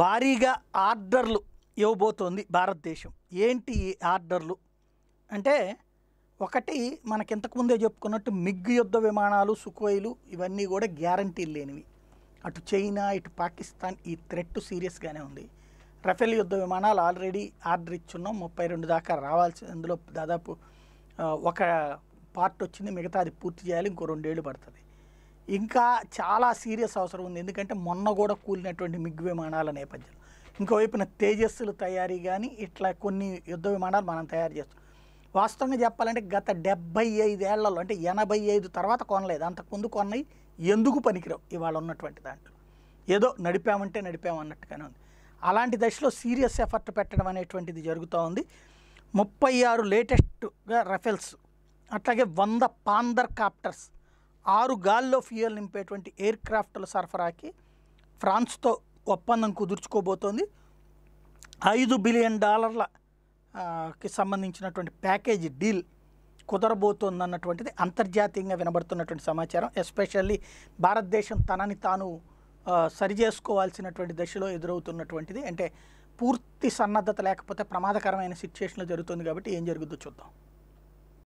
భారీగా ఆర్డర్లు ఇవ్వబోతోంది భారతదేశం ఏంటి ఈ ఆర్డర్లు అంటే ఒకటి మనకి ఇంతకుముందే చెప్పుకున్నట్టు మిగ్ యుద్ధ విమానాలు సుకోయిలు ఇవన్నీ కూడా గ్యారంటీలు లేనివి అటు చైనా ఇటు పాకిస్తాన్ ఈ థ్రెట్ సీరియస్గానే ఉంది రఫేల్ యుద్ధ విమానాలు ఆల్రెడీ ఆర్డర్ ఇచ్చున్నాం ముప్పై రెండు దాకా రావాల్సి అందులో దాదాపు ఒక పార్ట్ వచ్చింది మిగతా అది పూర్తి చేయాలి ఇంకో రెండేళ్ళు పడుతుంది ఇంకా చాలా సీరియస్ అవసరం ఉంది ఎందుకంటే మొన్న కూడా కూలినటువంటి మిగ్ విమానాల నేపథ్యంలో ఇంకోవైపున తేజస్సులు తయారీ కానీ ఇట్లా కొన్ని యుద్ధ విమానాలు మనం తయారు చేస్తాం వాస్తవంగా చెప్పాలంటే గత డెబ్బై ఐదేళ్లలో అంటే ఎనభై ఐదు తర్వాత కొనలేదు అంతకుముందు కొన్నాయి ఎందుకు పనికిరావు ఇవాళ ఉన్నటువంటి దాంట్లో ఏదో నడిపామంటే నడిపామన్నట్టుగానే ఉంది అలాంటి దశలో సీరియస్ ఎఫర్ట్ పెట్టడం అనేటువంటిది జరుగుతూ ఉంది ముప్పై ఆరు లేటెస్ట్గా రఫెల్స్ అట్లాగే వంద పాందర్ కాప్టర్స్ ఆరు గాల్లో ఫ్యూయల్ నింపేటువంటి ఎయిర్ క్రాఫ్ట్ల సరఫరాకి ఫ్రాన్స్తో ఒప్పందం కుదుర్చుకోబోతోంది ఐదు బిలియన్ డాలర్ల కి సంబంధించినటువంటి ప్యాకేజీ డీల్ కుదరబోతోందన్నటువంటిది అంతర్జాతీయంగా వినబడుతున్నటువంటి సమాచారం ఎస్పెషల్లీ భారతదేశం తనని తాను సరిచేసుకోవాల్సినటువంటి దశలో ఎదురవుతున్నటువంటిది అంటే పూర్తి సన్నద్ధత లేకపోతే ప్రమాదకరమైన సిచ్యుయేషన్లో జరుగుతుంది కాబట్టి ఏం జరుగుతుందో చూద్దాం